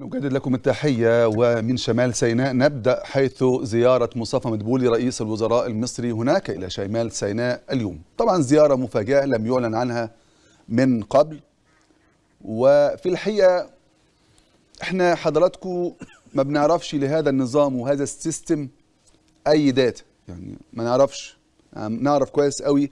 نجدد لكم التحية ومن شمال سيناء نبدأ حيث زيارة مصطفى مدبولي رئيس الوزراء المصري هناك إلى شمال سيناء اليوم طبعا زيارة مفاجأة لم يعلن عنها من قبل وفي الحقيقة احنا حضراتكم ما بنعرفش لهذا النظام وهذا السيستم أي داتا يعني ما نعرفش يعني نعرف كويس قوي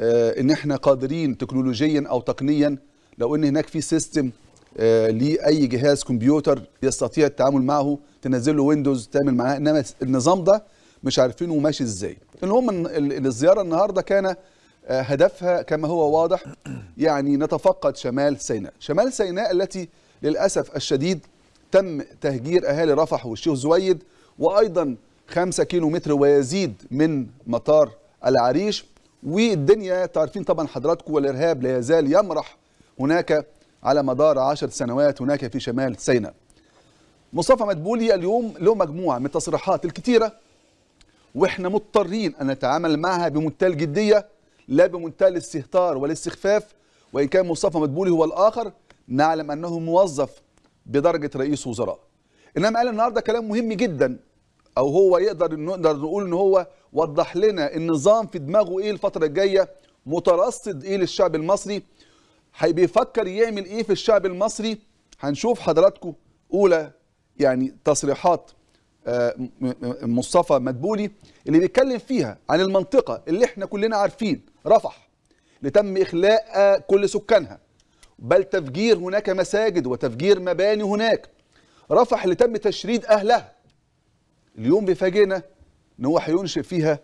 آه، ان احنا قادرين تكنولوجيا او تقنيا لو ان هناك في سيستم آه، لاي جهاز كمبيوتر يستطيع التعامل معه تنزل له ويندوز تعمل معاه انما النظام ده مش عارفينه ماشي ازاي المهم الزياره النهارده كان آه، هدفها كما هو واضح يعني نتفقد شمال سيناء شمال سيناء التي للاسف الشديد تم تهجير اهالي رفح والشيخ زويد وايضا 5 كيلو متر ويزيد من مطار العريش والدنيا تعرفين طبعا حضراتكم والارهاب لا يزال يمرح هناك على مدار عشر سنوات هناك في شمال سيناء مصطفى مدبولي اليوم له مجموعة من التصريحات الكتيرة وإحنا مضطرين أن نتعامل معها بمنتهى الجدية لا بمنتهى الاستهتار والاستخفاف وإن كان مصطفى مدبولي هو الآخر نعلم أنه موظف بدرجة رئيس وزراء إنما قال النهاردة كلام مهم جدا أو هو يقدر نقدر نقول إن هو وضح لنا النظام في دماغه إيه الفترة الجاية مترصد إيه للشعب المصري بيفكر يعمل ايه في الشعب المصري هنشوف حضراتكم اولى يعني تصريحات آه، مصطفى مدبولي اللي بيتكلم فيها عن المنطقه اللي احنا كلنا عارفين رفح اللي تم اخلاء كل سكانها بل تفجير هناك مساجد وتفجير مباني هناك رفح اللي تم تشريد اهلها اليوم بيفاجئنا ان هو هينشئ فيها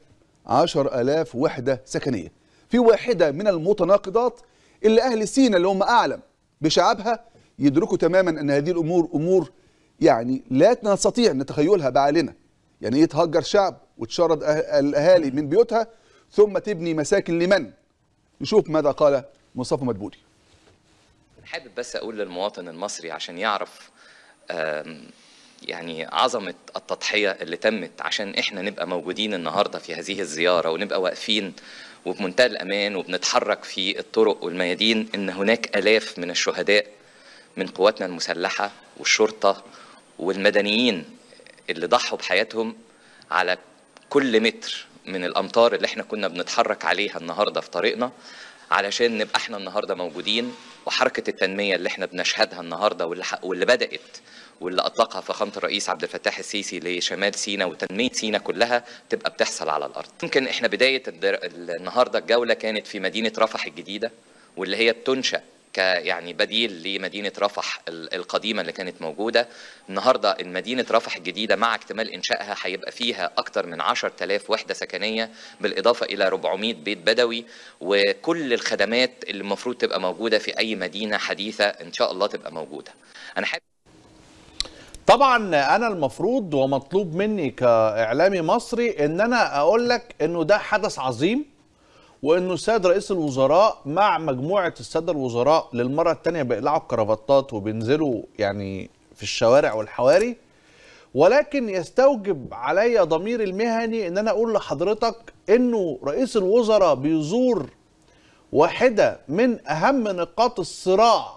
10000 وحده سكنيه في واحده من المتناقضات الا أهل سينا اللي هم أعلم بشعبها يدركوا تماما أن هذه الأمور أمور يعني لا نستطيع أن نتخيلها بعالنا يعني إيه تهجر شعب وتشرد أه-، الأهالي من بيوتها ثم تبني مساكن لمن نشوف ماذا قال مصطفى مدبولي حابب بس أقول للمواطن المصري عشان يعرف يعني عظمة التضحية اللي تمت عشان إحنا نبقى موجودين النهاردة في هذه الزيارة ونبقى واقفين وبمنتهى الأمان وبنتحرك في الطرق والميادين إن هناك آلاف من الشهداء من قواتنا المسلحة والشرطة والمدنيين اللي ضحوا بحياتهم على كل متر من الأمطار اللي احنا كنا بنتحرك عليها النهاردة في طريقنا علشان نبقى احنا النهارده موجودين وحركه التنميه اللي احنا بنشهدها النهارده واللي, واللي بدات واللي اطلقها فخامه الرئيس عبد الفتاح السيسي لشمال سينا وتنميه سينا كلها تبقى بتحصل على الارض. يمكن احنا بدايه النهارده الجوله كانت في مدينه رفح الجديده واللي هي بتنشا يعني بديل لمدينه رفح القديمه اللي كانت موجوده النهارده مدينه رفح الجديده مع اكتمال انشائها هيبقى فيها اكثر من 10000 وحده سكنيه بالاضافه الى 400 بيت بدوي وكل الخدمات اللي المفروض تبقى موجوده في اي مدينه حديثه ان شاء الله تبقى موجوده انا حابب طبعا انا المفروض ومطلوب مني كاعلامي مصري ان انا اقول لك انه ده حدث عظيم وانه الساد رئيس الوزراء مع مجموعه الساده الوزراء للمره الثانيه بيقلعوا الكرافتات وبينزلوا يعني في الشوارع والحواري ولكن يستوجب عليا ضميري المهني ان انا اقول لحضرتك انه رئيس الوزراء بيزور واحده من اهم نقاط الصراع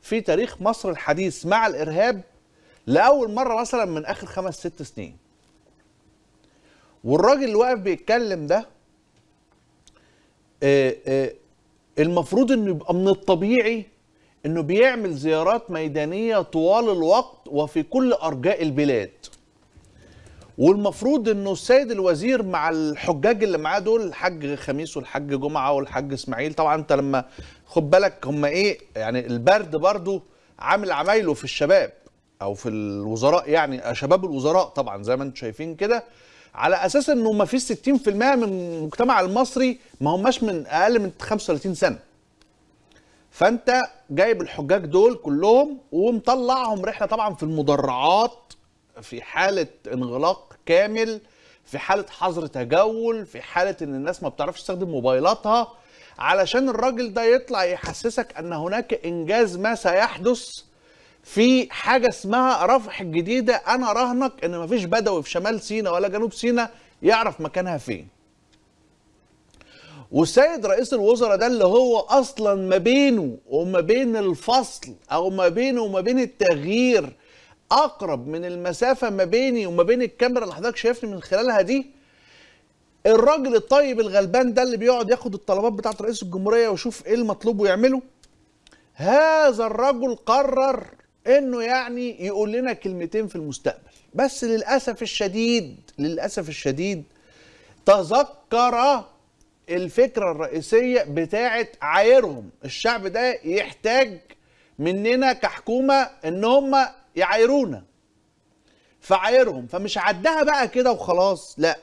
في تاريخ مصر الحديث مع الارهاب لاول مره مثلا من اخر خمس ست سنين والراجل اللي واقف بيتكلم ده آه، آه، المفروض انه يبقى من الطبيعي انه بيعمل زيارات ميدانيه طوال الوقت وفي كل ارجاء البلاد والمفروض انه السيد الوزير مع الحجاج اللي معاه دول الحاج خميس والحاج جمعه والحاج اسماعيل طبعا انت لما خد بالك هم ايه يعني البرد برضو عامل عمايله في الشباب او في الوزراء يعني شباب الوزراء طبعا زي ما انتم شايفين كده على اساس انه ما فيش 60% من المجتمع المصري ما هماش من اقل من 35 سنه فانت جايب الحجاج دول كلهم ومطلعهم رحله طبعا في المدرعات في حاله انغلاق كامل في حاله حظر تجول في حاله ان الناس ما بتعرفش تستخدم موبايلاتها علشان الراجل ده يطلع يحسسك ان هناك انجاز ما سيحدث في حاجه اسمها رفح جديده انا راهنك ان مفيش بدوي في شمال سينا ولا جنوب سينا يعرف مكانها فين والسيد رئيس الوزراء ده اللي هو اصلا ما بينه وما بين الفصل او ما بينه وما بين التغيير اقرب من المسافه ما بيني وما بين الكاميرا اللي حضرتك شايفني من خلالها دي الراجل الطيب الغلبان ده اللي بيقعد ياخد الطلبات بتاعه رئيس الجمهوريه ويشوف ايه المطلوب ويعمله هذا الرجل قرر انه يعني يقول لنا كلمتين في المستقبل بس للاسف الشديد للاسف الشديد تذكر الفكره الرئيسيه بتاعه عايرهم الشعب ده يحتاج مننا كحكومه ان هم يعايرونا فعايرهم فمش عدها بقى كده وخلاص لا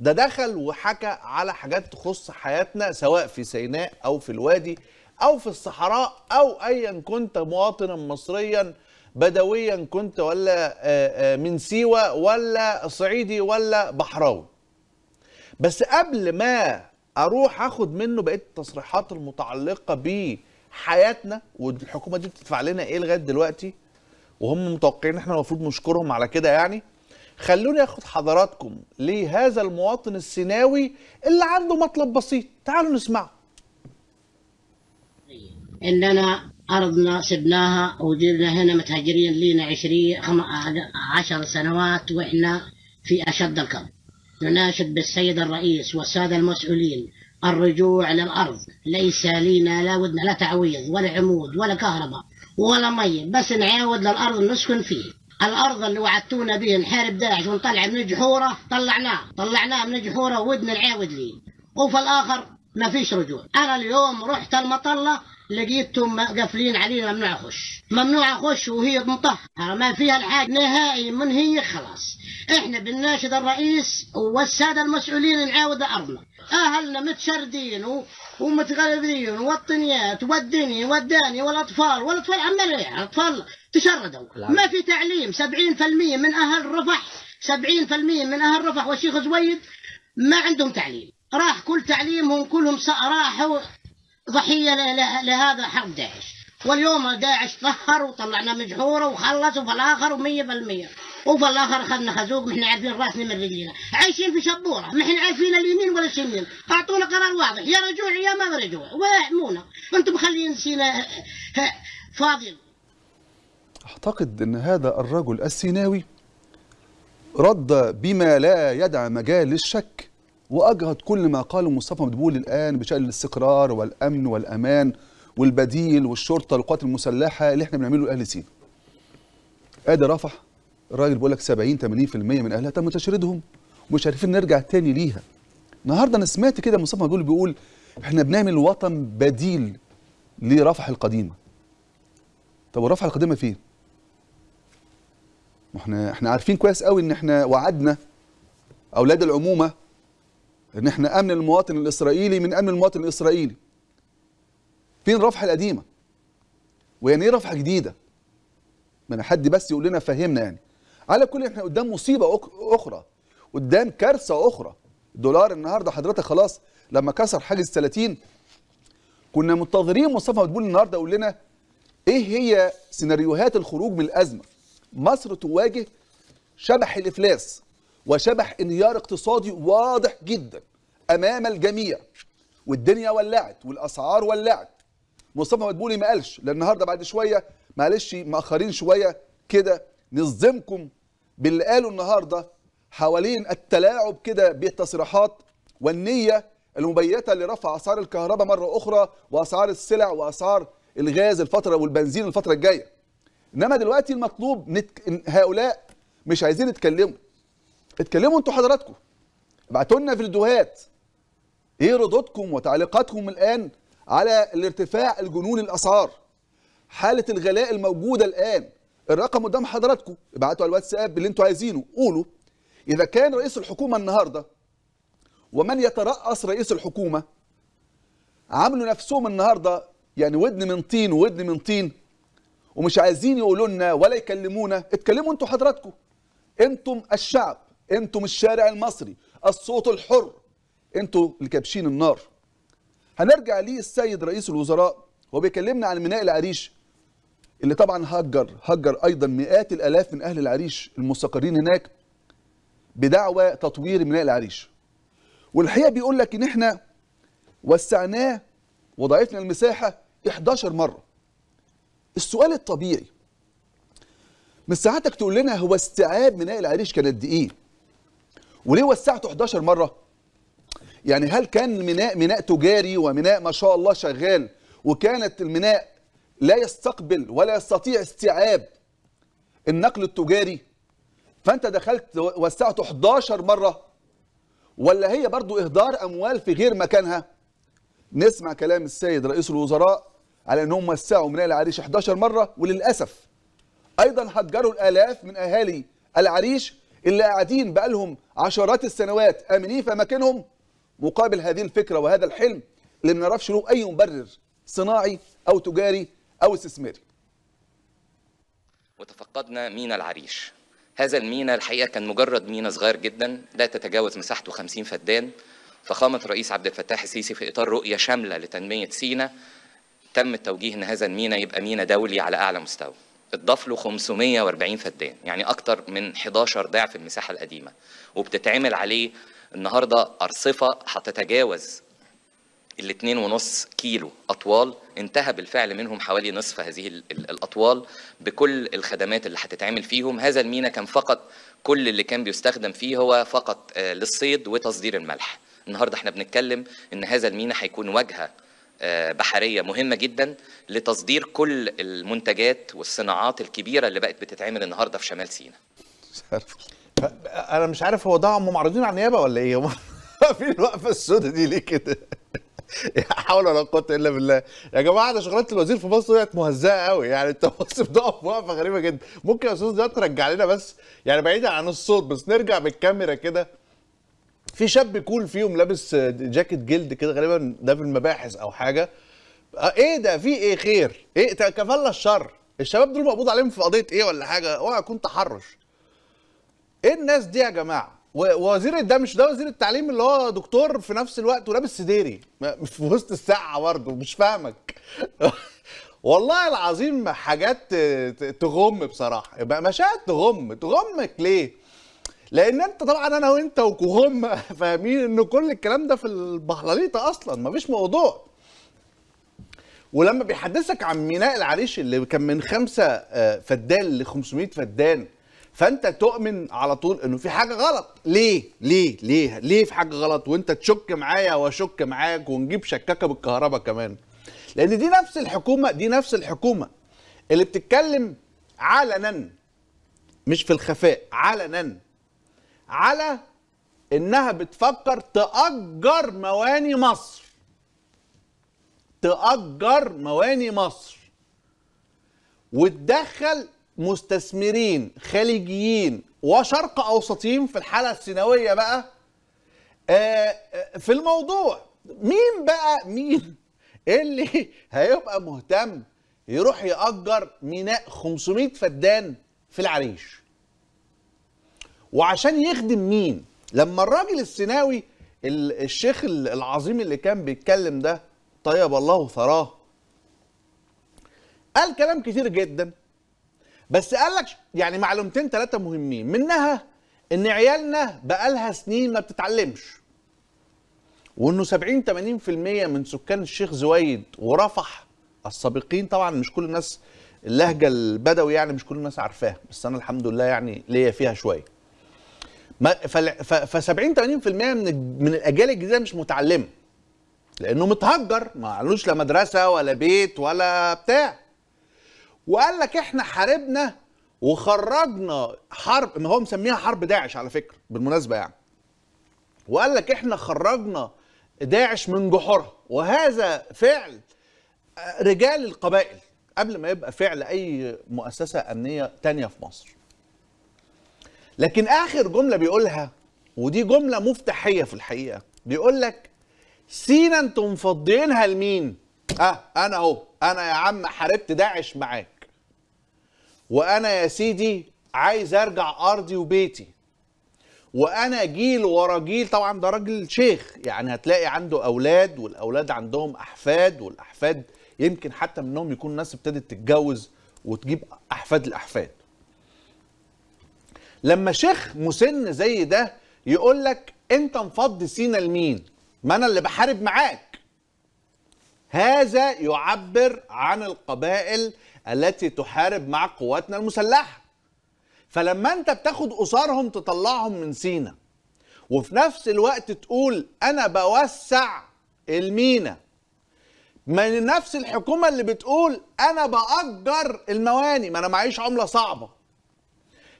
ده دخل وحكى على حاجات تخص حياتنا سواء في سيناء او في الوادي او في الصحراء او ايا كنت مواطنا مصريا بدويا كنت ولا آه، آه، من سيوه ولا صعيدي ولا بحراوي بس قبل ما اروح اخد منه بقيه التصريحات المتعلقه بحياتنا والحكومه دي بتدفع لنا ايه لغايه دلوقتي وهم متوقعين احنا المفروض نشكرهم على كده يعني خلوني اخد حضراتكم لهذا المواطن السيناوي اللي عنده مطلب بسيط تعالوا نسمعه اننا ارضنا سبناها وجينا هنا متهجرين لينا 20 10 سنوات واحنا في اشد الكرب نناشد بالسيد الرئيس والساده المسؤولين الرجوع للارض ليس لينا لا ودنا لا تعويض ولا عمود ولا كهرباء ولا مي بس نعاود للارض نسكن فيه الارض اللي وعدتونا به نحارب داعش ونطلع من جحوره طلعناه طلعناه من جحوره ودنا نعاود ليه وفي الاخر ما فيش رجوع انا اليوم رحت المطله لقيتهم قافلين علينا ممنوع اخش ممنوع اخش وهي مطهره ما فيها الحاج نهائي من هي خلاص احنا بنناشد الرئيس والساده المسؤولين نعاود ارضنا اهلنا متشردين ومتغلبين والطنيات والدني والداني والاطفال والاطفال عمال الاطفال تشردوا ما في تعليم 70% من اهل رفح 70% من اهل رفح والشيخ زويد ما عندهم تعليم راح كل تعليمهم كلهم راحوا ضحية لهذا حرب داعش واليوم داعش طهر وطلعنا مجحورة وخلص وفي الآخر ومية بالمية وفي الآخر أخذنا خزوق ما عارفين راسنا من رجلينا عايشين في شبورة ما احنا عارفين اليمين ولا الشمال أعطونا قرار واضح يا رجوع يا ما رجوع ويحمونا أنتم مخلين سينا فاضل أعتقد أن هذا الرجل السيناوي رد بما لا يدع مجال للشك واجهض كل ما قاله مصطفى مدبول الان بشان الاستقرار والامن والامان والبديل والشرطه والقوات المسلحه اللي احنا بنعمله لاهل سينا. ادي رفح الراجل بيقول لك 70 80% من اهلها تم تشريدهم ومش عارفين نرجع تاني ليها. النهارده انا سمعت كده مصطفى مدبول بيقول احنا بنعمل وطن بديل لرفح القديمه. طب ورفح القديمه فين؟ ما احنا احنا عارفين كويس قوي ان احنا وعدنا اولاد العمومه ان احنا امن المواطن الاسرائيلي من امن المواطن الاسرائيلي فين رفحه القديمه ويعني ايه رفحه جديده ما انا حد بس يقول لنا فهمنا يعني على كل احنا قدام مصيبه اخرى قدام كارثه اخرى الدولار النهارده حضرتك خلاص لما كسر حاجز 30 كنا منتظرين مصطفى مدبول النهارده يقول لنا ايه هي سيناريوهات الخروج من الازمه مصر تواجه شبح الافلاس وشبح انهيار اقتصادي واضح جدا امام الجميع والدنيا ولعت والاسعار ولعت مصطفى مدبولي ما قالش لان النهارده بعد شويه معلش مأخرين شويه كده نصدمكم باللي قاله النهارده حوالين التلاعب كده بالتصريحات والنيه المبيته لرفع اسعار الكهرباء مره اخرى واسعار السلع واسعار الغاز الفتره والبنزين الفتره الجايه انما دلوقتي المطلوب نتك... هؤلاء مش عايزين يتكلموا اتكلموا انتوا حضراتكم ابعتوا لنا فيديوهات ايه ردودكم وتعليقاتكم الان على الارتفاع الجنون الاسعار حاله الغلاء الموجوده الان الرقم قدام حضراتكم ابعتوا على الواتساب اللي انتوا عايزينه قولوا اذا كان رئيس الحكومه النهارده ومن يترأس رئيس الحكومه عملوا نفسهم النهارده يعني ودن من طين ودن من طين ومش عايزين يقولوا لنا ولا يكلمونا اتكلموا انتوا حضراتكم انتم الشعب انتم الشارع المصري الصوت الحر انتم اللي كابشين النار هنرجع ليه السيد رئيس الوزراء هو بيكلمنا عن ميناء العريش اللي طبعا هجر هجر ايضا مئات الالاف من اهل العريش المستقرين هناك بدعوى تطوير ميناء العريش والحقيقه بيقول لك ان احنا وسعناه وضعفنا المساحه 11 مره السؤال الطبيعي من ساعتك تقول لنا هو استيعاب ميناء العريش كان قد ايه وليه وسعته 11 مره يعني هل كان ميناء ميناء تجاري وميناء ما شاء الله شغال وكانت الميناء لا يستقبل ولا يستطيع استيعاب النقل التجاري فانت دخلت وسعته 11 مره ولا هي برضو اهدار اموال في غير مكانها نسمع كلام السيد رئيس الوزراء على انهم وسعوا ميناء العريش 11 مره وللاسف ايضا هتجروا الالاف من اهالي العريش اللي قاعدين بقالهم عشرات السنوات امنين في اماكنهم مقابل هذه الفكره وهذا الحلم اللي ما نعرفش له اي مبرر صناعي او تجاري او استثماري. وتفقدنا مينا العريش. هذا المينا الحقيقه كان مجرد مينا صغير جدا لا تتجاوز مساحته 50 فدان فخامه الرئيس عبد الفتاح السيسي في اطار رؤيه شامله لتنميه سينا تم التوجيه ان هذا المينا يبقى مينا دولي على اعلى مستوى. اتضاف له 540 فدان يعني اكتر من 11 ضعف المساحه القديمه وبتتعمل عليه النهارده ارصفه هتتجاوز ال 2.5 كيلو اطوال انتهى بالفعل منهم حوالي نصف هذه الاطوال بكل الخدمات اللي هتتعمل فيهم هذا المينا كان فقط كل اللي كان بيستخدم فيه هو فقط آه، للصيد وتصدير الملح النهارده احنا بنتكلم ان هذا المينا هيكون واجهه آه، بحريه مهمه جدا لتصدير كل المنتجات والصناعات الكبيره اللي بقت بتتعمل النهارده في شمال سيناء. انا مش عارف هو ده هم معرضين على النيابه ولا ايه؟ هم في الوقفه السوداء دي ليه كده؟ حول ولا قوه الا بالله يا جماعه ده شغلانه الوزير في مصر وقعت مهزاه قوي يعني انت مصر بتقف وقفه غريبه جدا ممكن يا استاذ ده ترجع لنا بس يعني بعيدا عن الصوت بس نرجع بالكاميرا كده في شاب كول فيهم لابس جاكيت جلد كده غالبا ده في المباحث او حاجه آه، ايه ده في ايه خير ايه كفلة الشر الشباب دول مقبوض عليهم في قضيه ايه ولا حاجه اوعى يكون تحرش ايه الناس دي يا جماعه ووزير ده مش ده وزير التعليم اللي هو دكتور في نفس الوقت ولابس سديري في وسط الساعه برضه مش فاهمك والله العظيم حاجات تغم بصراحه مشاهد تغم تغمك ليه لان انت طبعا انا وانت وهم فاهمين ان كل الكلام ده في البهلاليطه اصلا مفيش موضوع ولما بيحدثك عن ميناء العريش اللي كان من خمسة آه، فدان ل 500 فدان فانت تؤمن على طول انه في حاجه غلط ليه ليه ليه ليه في حاجه غلط وانت تشك معايا واشك معاك ونجيب شكاكه بالكهرباء كمان لان دي نفس الحكومه دي نفس الحكومه اللي بتتكلم علنا مش في الخفاء علنا على انها بتفكر تأجر مواني مصر تأجر مواني مصر وتدخل مستثمرين خليجيين وشرق اوسطيين في الحاله السنوية بقى آه، آه، في الموضوع مين بقى مين اللي هيبقى مهتم يروح يأجر ميناء 500 فدان في العريش وعشان يخدم مين لما الراجل السيناوي الشيخ العظيم اللي كان بيتكلم ده طيب الله ثراه قال كلام كتير جدا بس قال لك يعني معلومتين ثلاثه مهمين منها ان عيالنا بقالها سنين ما بتتعلمش وانه 70 80% من سكان الشيخ زويد ورفح السابقين طبعا مش كل الناس اللهجه البدوي يعني مش كل الناس عارفاها بس انا الحمد لله يعني ليا فيها شويه ف 70 80% من من الاجيال الجديده مش متعلمه لانه متهجر ما عملوش لا مدرسه ولا بيت ولا بتاع وقال لك احنا حاربنا وخرجنا حرب ما هو مسميها حرب داعش على فكره بالمناسبه يعني وقال لك احنا خرجنا داعش من جحورها وهذا فعل آه، رجال القبائل قبل ما يبقى فعل اي مؤسسه امنيه تانية في مصر لكن اخر جمله بيقولها ودي جمله مفتاحيه في الحقيقه بيقول لك سينا انتم مفضيينها لمين اه انا اهو انا يا عم حاربت داعش معاك وانا يا سيدي عايز ارجع ارضي وبيتي وانا جيل ورا جيل طبعا ده راجل شيخ يعني هتلاقي عنده اولاد والاولاد عندهم احفاد والاحفاد يمكن حتى منهم يكون ناس ابتدت تتجوز وتجيب احفاد الاحفاد لما شيخ مسن زي ده يقول لك انت مفضي سينا لمين ما انا اللي بحارب معاك هذا يعبر عن القبائل التي تحارب مع قواتنا المسلحه فلما انت بتاخد اسرهم تطلعهم من سينا وفي نفس الوقت تقول انا بوسع المينا من نفس الحكومه اللي بتقول انا باجر المواني ما انا معيش عمله صعبه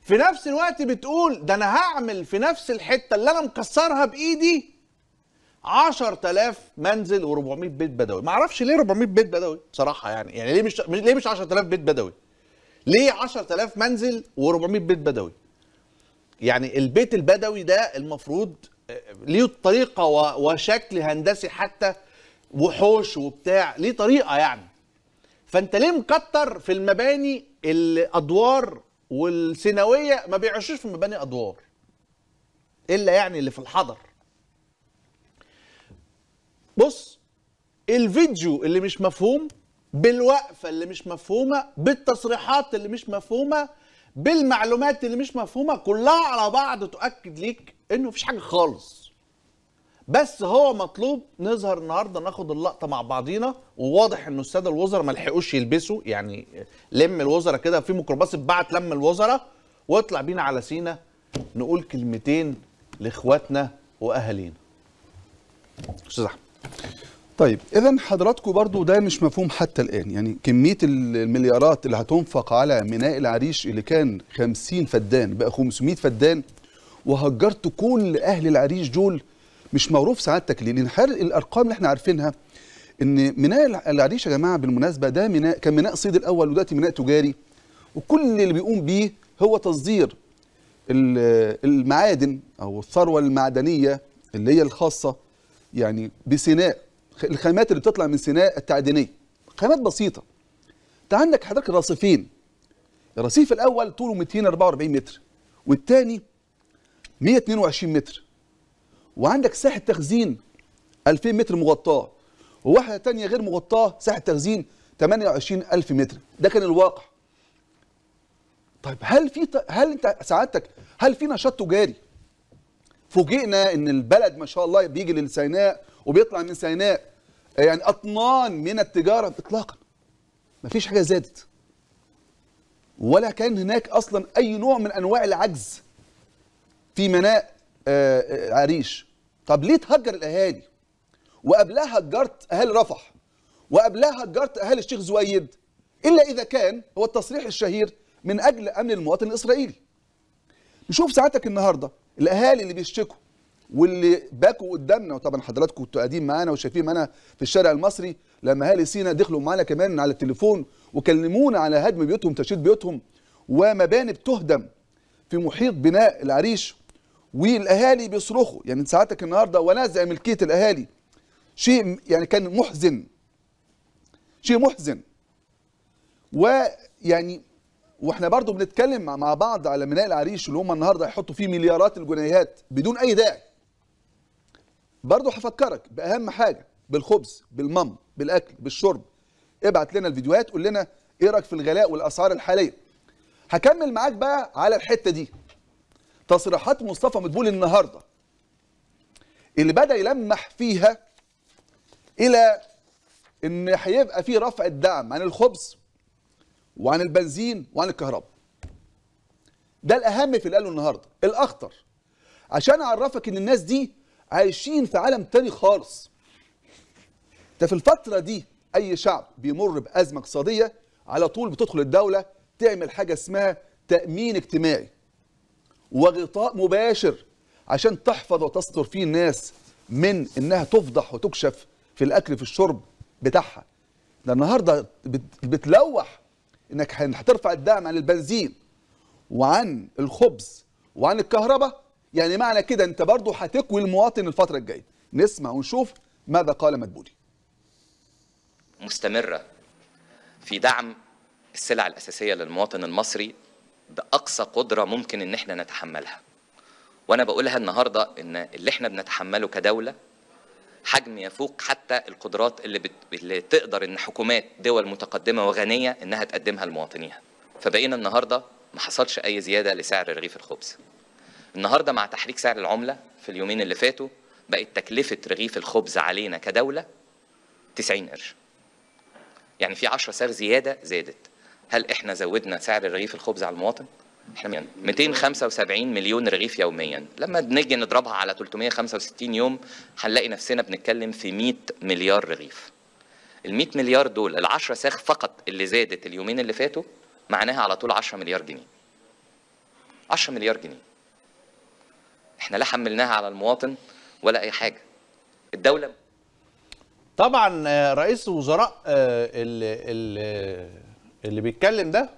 في نفس الوقت بتقول ده انا هعمل في نفس الحته اللي انا مكسرها بايدي 10000 منزل و400 بيت بدوي ما اعرفش ليه 400 بيت بدوي بصراحه يعني يعني ليه مش ليه مش 10000 بيت بدوي ليه 10000 منزل و400 بيت بدوي يعني البيت البدوي ده المفروض آه، ليه طريقه وشكل هندسي حتى وحوش وبتاع ليه طريقه يعني فانت ليه مكتر في المباني الادوار والثانويه ما بيعيشوش في مباني ادوار الا يعني اللي في الحضر بص الفيديو اللي مش مفهوم بالوقفه اللي مش مفهومه بالتصريحات اللي مش مفهومه بالمعلومات اللي مش مفهومه كلها على بعض تؤكد ليك انه مفيش حاجه خالص بس هو مطلوب نظهر النهارده ناخد اللقطه مع بعضينا وواضح انه الساده الوزراء ما لحقوش يلبسوا يعني لم الوزراء كده في ميكروباص اتبعت لم الوزراء واطلع بينا على سينا نقول كلمتين لاخواتنا واهالينا. استاذ احمد طيب اذا حضراتكم برضو ده مش مفهوم حتى الان يعني كميه المليارات اللي هتنفق على ميناء العريش اللي كان 50 فدان بقى 500 فدان وهجرت كل اهل العريش دول مش موروث سعادتك ليه؟ لان حال الارقام اللي احنا عارفينها ان ميناء العريش يا جماعه بالمناسبه ده ميناء كان ميناء صيد الاول ودلوقتي ميناء تجاري وكل اللي بيقوم بيه هو تصدير المعادن او الثروه المعدنيه اللي هي الخاصه يعني بسيناء الخامات اللي بتطلع من سيناء التعدينيه خامات بسيطه انت عندك حضرتك الرصيفين الرصيف الاول طوله 244 متر والثاني 122 متر وعندك ساحه تخزين 2000 متر مغطاه وواحده ثانيه غير مغطاه ساحه تخزين 28000 متر ده كان الواقع طيب هل في ط... هل انت سعادتك هل في نشاط تجاري فوجئنا ان البلد ما شاء الله بيجي للسيناء وبيطلع من سيناء يعني اطنان من التجاره اطلاقا ما فيش حاجه زادت ولا كان هناك اصلا اي نوع من انواع العجز في مناء آه، آه، عريش طب ليه تهجر الاهالي وقبلها هجرت اهالي رفح وقبلها هجرت اهالي الشيخ زويد الا اذا كان هو التصريح الشهير من اجل امن المواطن الاسرائيلي نشوف ساعتك النهارده الاهالي اللي بيشتكوا واللي باكوا قدامنا وطبعا حضراتكم كنتوا قاعدين معانا وشايفين معانا في الشارع المصري لما اهالي سينا دخلوا معانا كمان على التليفون وكلمونا على هدم بيوتهم تشييد بيوتهم ومباني بتهدم في محيط بناء العريش والاهالي بيصرخوا يعني ساعتك النهارده ونازع ملكيه الاهالي شيء يعني كان محزن شيء محزن ويعني واحنا برضو بنتكلم مع بعض على ميناء العريش اللي هم النهارده هيحطوا فيه مليارات الجنيهات بدون اي داعي برضو هفكرك باهم حاجه بالخبز بالمم بالاكل بالشرب ابعت لنا الفيديوهات قول لنا ايه رايك في الغلاء والاسعار الحاليه هكمل معاك بقى على الحته دي تصريحات مصطفى مدبول النهارده اللي بدا يلمح فيها الى ان هيبقى في رفع الدعم عن الخبز وعن البنزين وعن الكهرباء ده الاهم في اللي قاله النهارده الاخطر عشان اعرفك ان الناس دي عايشين في عالم تاني خالص انت في الفتره دي اي شعب بيمر بازمه اقتصاديه على طول بتدخل الدوله تعمل حاجه اسمها تامين اجتماعي وغطاء مباشر عشان تحفظ وتستر فيه الناس من انها تفضح وتكشف في الاكل في الشرب بتاعها ده النهارده بتلوح انك هترفع الدعم عن البنزين وعن الخبز وعن الكهرباء يعني معنى كده انت برضه هتكوي المواطن الفتره الجايه نسمع ونشوف ماذا قال مدبولي مستمره في دعم السلع الاساسيه للمواطن المصري باقصى قدره ممكن ان احنا نتحملها وانا بقولها النهارده ان اللي احنا بنتحمله كدوله حجم يفوق حتى القدرات اللي, بت... اللي تقدر ان حكومات دول متقدمه وغنيه انها تقدمها لمواطنيها فبقينا النهارده ما حصلش اي زياده لسعر رغيف الخبز النهارده مع تحريك سعر العمله في اليومين اللي فاتوا بقت تكلفه رغيف الخبز علينا كدوله 90 قرش يعني في 10 سعر زياده زادت هل احنا زودنا سعر رغيف الخبز على المواطن؟ احنا 275 مليون رغيف يوميا لما نيجي نضربها على 365 يوم هنلاقي نفسنا بنتكلم في 100 مليار رغيف ال 100 مليار دول ال 10 ساخ فقط اللي زادت اليومين اللي فاتوا معناها على طول 10 مليار جنيه 10 مليار جنيه احنا لا حملناها على المواطن ولا اي حاجه الدوله طبعا آه، رئيس الوزراء آه، ال ال اللي بيتكلم ده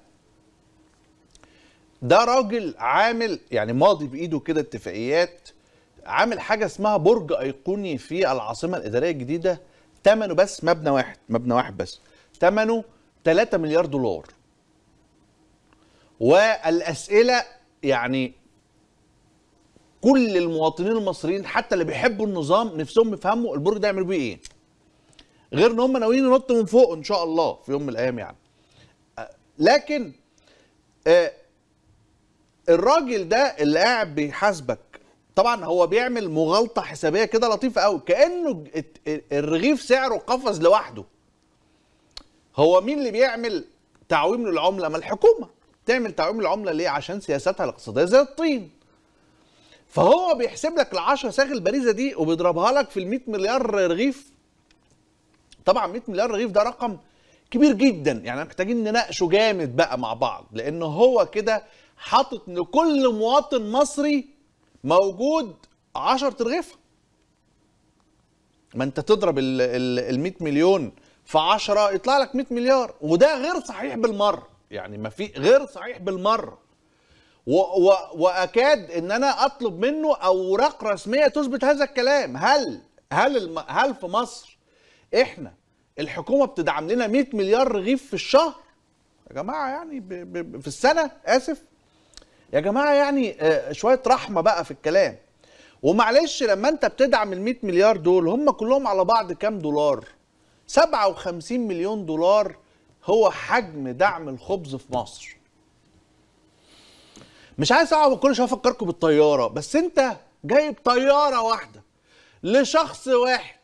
ده راجل عامل يعني ماضي بايده كده اتفاقيات عامل حاجه اسمها برج ايقوني في العاصمه الاداريه الجديده ثمنه بس مبنى واحد مبنى واحد بس ثمنه 3 مليار دولار والاسئله يعني كل المواطنين المصريين حتى اللي بيحبوا النظام نفسهم يفهموا البرج ده يعملوا بيه ايه غير ان هم ناويين ينطوا من فوق ان شاء الله في يوم من الايام يعني لكن آه، الراجل ده اللي قاعد بيحاسبك طبعا هو بيعمل مغالطه حسابيه كده لطيفه قوي كانه الرغيف سعره قفز لوحده هو مين اللي بيعمل تعويم للعمله ما الحكومه تعمل تعويم العمله ليه عشان سياساتها الاقتصاديه زي الطين فهو بيحسب لك ال10 ساخ البريزه دي وبيضربها لك في ال 100 مليار رغيف طبعا 100 مليار رغيف ده رقم كبير جدا يعني محتاجين نناقشه جامد بقى مع بعض لان هو كده حاطط لكل مواطن مصري موجود 10 ترغيفه ما انت تضرب ال 100 مليون في 10 يطلع لك 100 مليار وده غير صحيح بالمره يعني ما في غير صحيح بالمره و و واكاد ان انا اطلب منه اوراق رسميه تثبت هذا الكلام هل هل هل في مصر احنا الحكومه بتدعم لنا 100 مليار رغيف في الشهر يا جماعه يعني ب ب في السنه اسف يا جماعه يعني آه، شويه رحمه بقى في الكلام ومعلش لما انت بتدعم ال 100 مليار دول هم كلهم على بعض كام دولار 57 مليون دولار هو حجم دعم الخبز في مصر مش عايز اقعد كل شويه افكركم بالطياره بس انت جايب طياره واحده لشخص واحد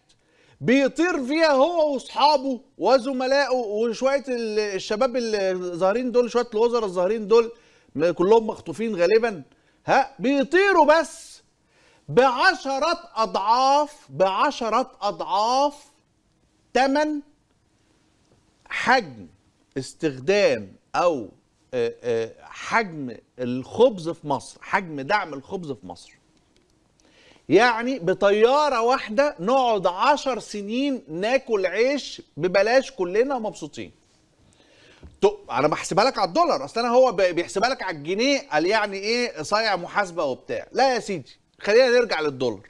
بيطير فيها هو واصحابه وزملائه وشويه الشباب الظاهرين دول شويه الوزراء الظاهرين دول كلهم مخطوفين غالبا ها بيطيروا بس بعشرة أضعاف بعشرة أضعاف تمن حجم استخدام أو آه، آه، حجم الخبز في مصر حجم دعم الخبز في مصر يعني بطياره واحده نقعد عشر سنين ناكل عيش ببلاش كلنا مبسوطين انا بحسبها لك على الدولار اصل انا هو بيحسبها لك على الجنيه قال يعني ايه صايع محاسبه وبتاع لا يا سيدي خلينا نرجع للدولار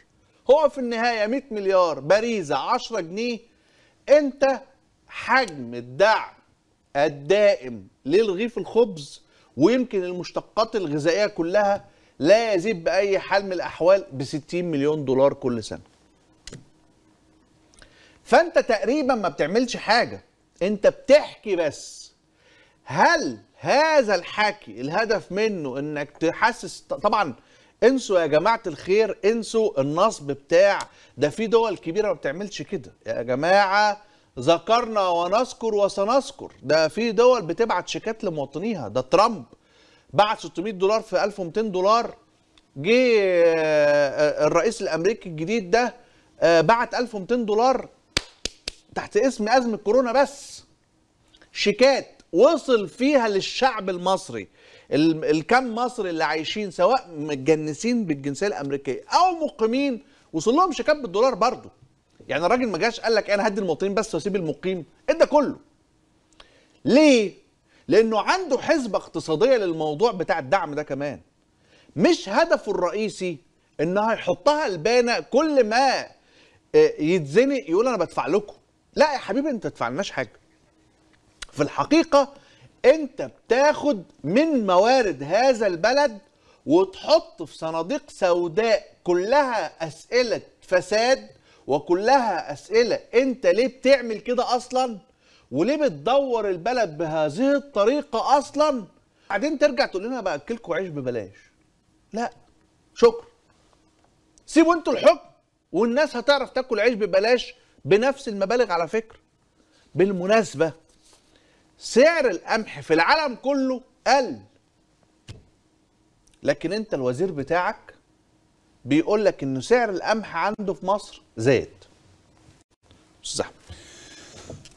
هو في النهايه 100 مليار باريزه 10 جنيه انت حجم الدعم الدائم للرغيف الخبز ويمكن المشتقات الغذائيه كلها لا يزيد باي حال من الاحوال ب 60 مليون دولار كل سنه فانت تقريبا ما بتعملش حاجه انت بتحكي بس هل هذا الحكي الهدف منه انك تحسس طبعا انسوا يا جماعه الخير انسوا النصب بتاع ده في دول كبيره ما بتعملش كده يا جماعه ذكرنا ونذكر وسنذكر ده في دول بتبعت شيكات لمواطنيها ده ترامب بعت 600 دولار في 1200 دولار جه آه، آه، الرئيس الامريكي الجديد ده آه، بعت 1200 دولار تحت اسم ازمه كورونا بس شيكات وصل فيها للشعب المصري الكم مصري اللي عايشين سواء متجنسين بالجنسيه الامريكيه او مقيمين وصل لهم شيكات بالدولار برضه يعني الراجل ما جاش قال لك انا هدي المواطنين بس واسيب المقيم ادى إيه كله ليه لانه عنده حسبه اقتصاديه للموضوع بتاع الدعم ده كمان مش هدفه الرئيسي انها يحطها البانه كل ما آه، يتزنق يقول انا بدفع لكم لا يا حبيبي انت لناش حاجه في الحقيقه انت بتاخد من موارد هذا البلد وتحط في صناديق سوداء كلها اسئله فساد وكلها اسئله انت ليه بتعمل كده اصلا وليه بتدور البلد بهذه الطريقه اصلا بعدين ترجع تقول لنا باكلكم عيش ببلاش لا شكرا سيبوا انتوا الحكم والناس هتعرف تاكل عيش ببلاش بنفس المبالغ على فكره بالمناسبه سعر القمح في العالم كله قل لكن انت الوزير بتاعك بيقول لك ان سعر القمح عنده في مصر زاد استاذ احمد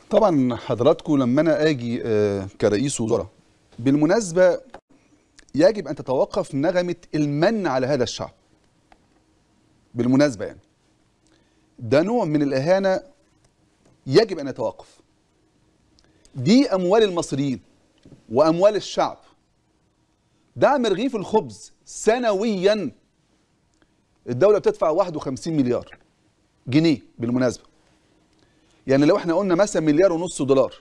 طبعا حضراتكم لما انا اجي آه، كرئيس وزراء بالمناسبه يجب ان تتوقف نغمه المن على هذا الشعب بالمناسبه يعني ده نوع من الاهانه يجب ان يتوقف دي اموال المصريين واموال الشعب دعم رغيف الخبز سنويا الدوله بتدفع 51 مليار جنيه بالمناسبه يعني لو احنا قلنا مثلا مليار ونص دولار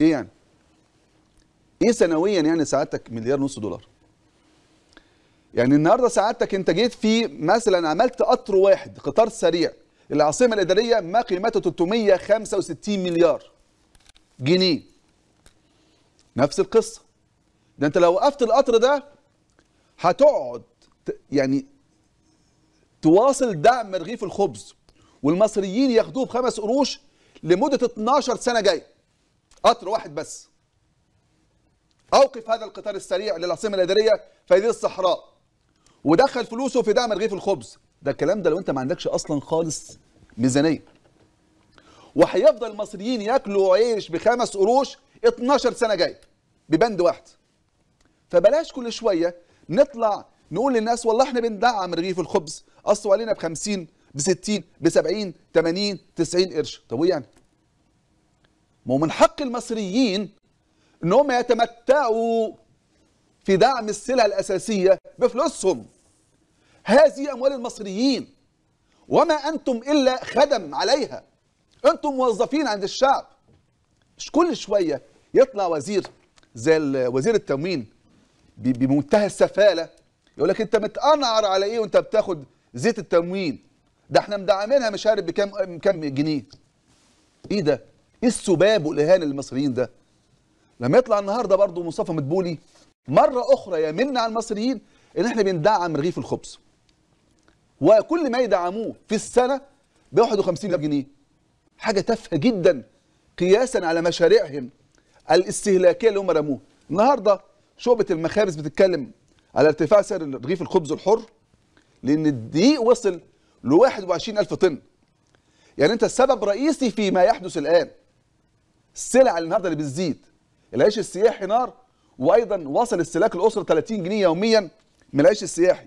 ايه يعني ايه سنويا يعني سعادتك مليار ونص دولار يعني النهارده سعادتك انت جيت في مثلا عملت قطر واحد قطار سريع العاصمه الاداريه ما قيمته 365 مليار جنيه نفس القصه ده انت لو وقفت القطر ده هتقعد يعني تواصل دعم رغيف الخبز والمصريين ياخدوه بخمس قروش لمده 12 سنه جايه قطر واحد بس اوقف هذا القطار السريع للعاصمه الاداريه في هذه الصحراء ودخل فلوسه في دعم رغيف الخبز ده الكلام ده لو انت ما عندكش اصلا خالص ميزانيه وهيفضل المصريين ياكلوا عيش بخمس قروش 12 سنه جايه ببند واحد فبلاش كل شويه نطلع نقول للناس والله احنا بندعم رغيف الخبز قصوا علينا ب 50 ب 60 ب 70 80 90 قرش طب وايه يعني ما هو من حق المصريين ان هم يتمتعوا في دعم السلع الاساسيه بفلوسهم هذه اموال المصريين وما انتم الا خدم عليها انتم موظفين عند الشعب مش كل شويه يطلع وزير زي وزير التموين بمنتهى السفاله يقول لك انت متقنعر على ايه وانت بتاخد زيت التموين ده احنا مدعمينها مش عارف بكام كام جنيه ايه ده ايه السباب والاهانه للمصريين ده لما يطلع النهارده برضه مصطفى مدبولي مره اخرى يمن على المصريين ان احنا بندعم رغيف الخبز وكل ما يدعموه في السنه ب 51 جنيه حاجه تافهه جدا قياسا على مشاريعهم الاستهلاكيه اللي هم رموها النهارده شعبه المخابز بتتكلم على ارتفاع سعر رغيف الخبز الحر لان الدقيق وصل ل 21000 طن يعني انت السبب رئيسي فيما يحدث الان السلع اللي النهارده اللي بتزيد العيش السياحي نار وايضا وصل استهلاك الاسره 30 جنيه يوميا من العيش السياحي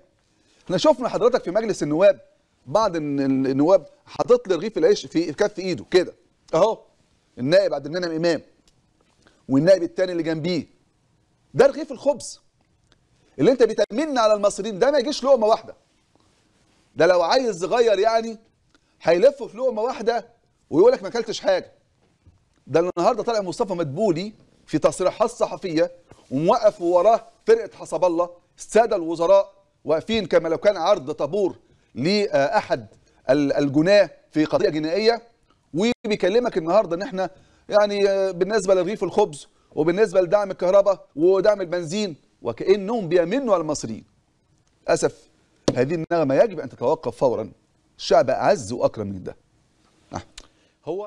احنا شفنا حضرتك في مجلس النواب بعض النواب حاطط لي رغيف العيش في كف ايده كده اهو النائب عبد المنعم امام والنائب الثاني اللي جنبيه ده رغيف الخبز اللي انت بتامن على المصريين ده ما يجيش لقمه واحده ده لو عايز صغير يعني هيلف في لقمه واحده ويقول لك ما اكلتش حاجه ده النهارده طالع مصطفى مدبولي في تصريحات صحفيه وموقف وراه فرقه حسب الله الساده الوزراء واقفين كما لو كان عرض طابور لاحد الجناه في قضيه جنائيه وبيكلمك النهارده ان احنا يعني بالنسبه لرغيف الخبز وبالنسبه لدعم الكهرباء ودعم البنزين وكانهم بيمنوا على المصريين للاسف هذه النغمه يجب ان تتوقف فورا الشعب اعز واكرم من ده